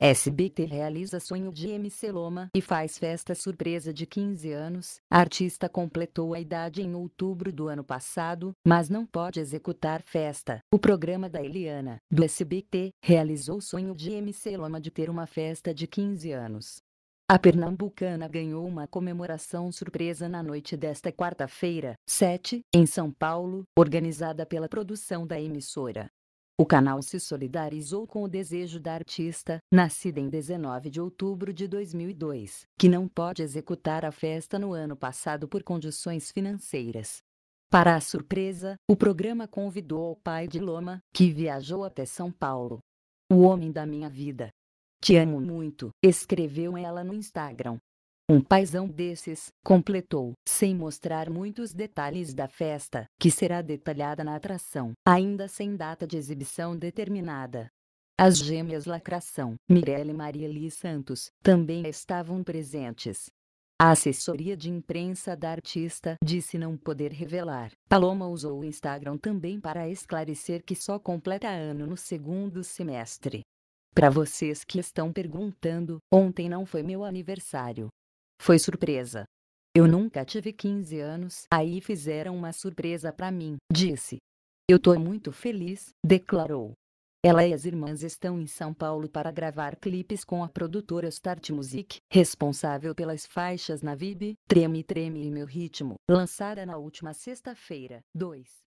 SBT realiza sonho de MC Loma e faz festa surpresa de 15 anos. A artista completou a idade em outubro do ano passado, mas não pode executar festa. O programa da Eliana, do SBT, realizou o sonho de MC Loma de ter uma festa de 15 anos. A pernambucana ganhou uma comemoração surpresa na noite desta quarta-feira, 7, em São Paulo, organizada pela produção da emissora. O canal se solidarizou com o desejo da artista, nascida em 19 de outubro de 2002, que não pode executar a festa no ano passado por condições financeiras. Para a surpresa, o programa convidou o pai de Loma, que viajou até São Paulo. O homem da minha vida. Te amo muito, escreveu ela no Instagram. Um paizão desses, completou, sem mostrar muitos detalhes da festa, que será detalhada na atração, ainda sem data de exibição determinada. As gêmeas Lacração, Mirelle e Marieli Santos, também estavam presentes. A assessoria de imprensa da artista disse não poder revelar. Paloma usou o Instagram também para esclarecer que só completa ano no segundo semestre. Para vocês que estão perguntando, ontem não foi meu aniversário. Foi surpresa. Eu hum. nunca tive 15 anos, aí fizeram uma surpresa para mim, disse. Eu tô muito feliz, declarou. Ela e as irmãs estão em São Paulo para gravar clipes com a produtora Start Music, responsável pelas faixas na VIB, Treme Treme e Meu Ritmo, lançada na última sexta-feira, 2.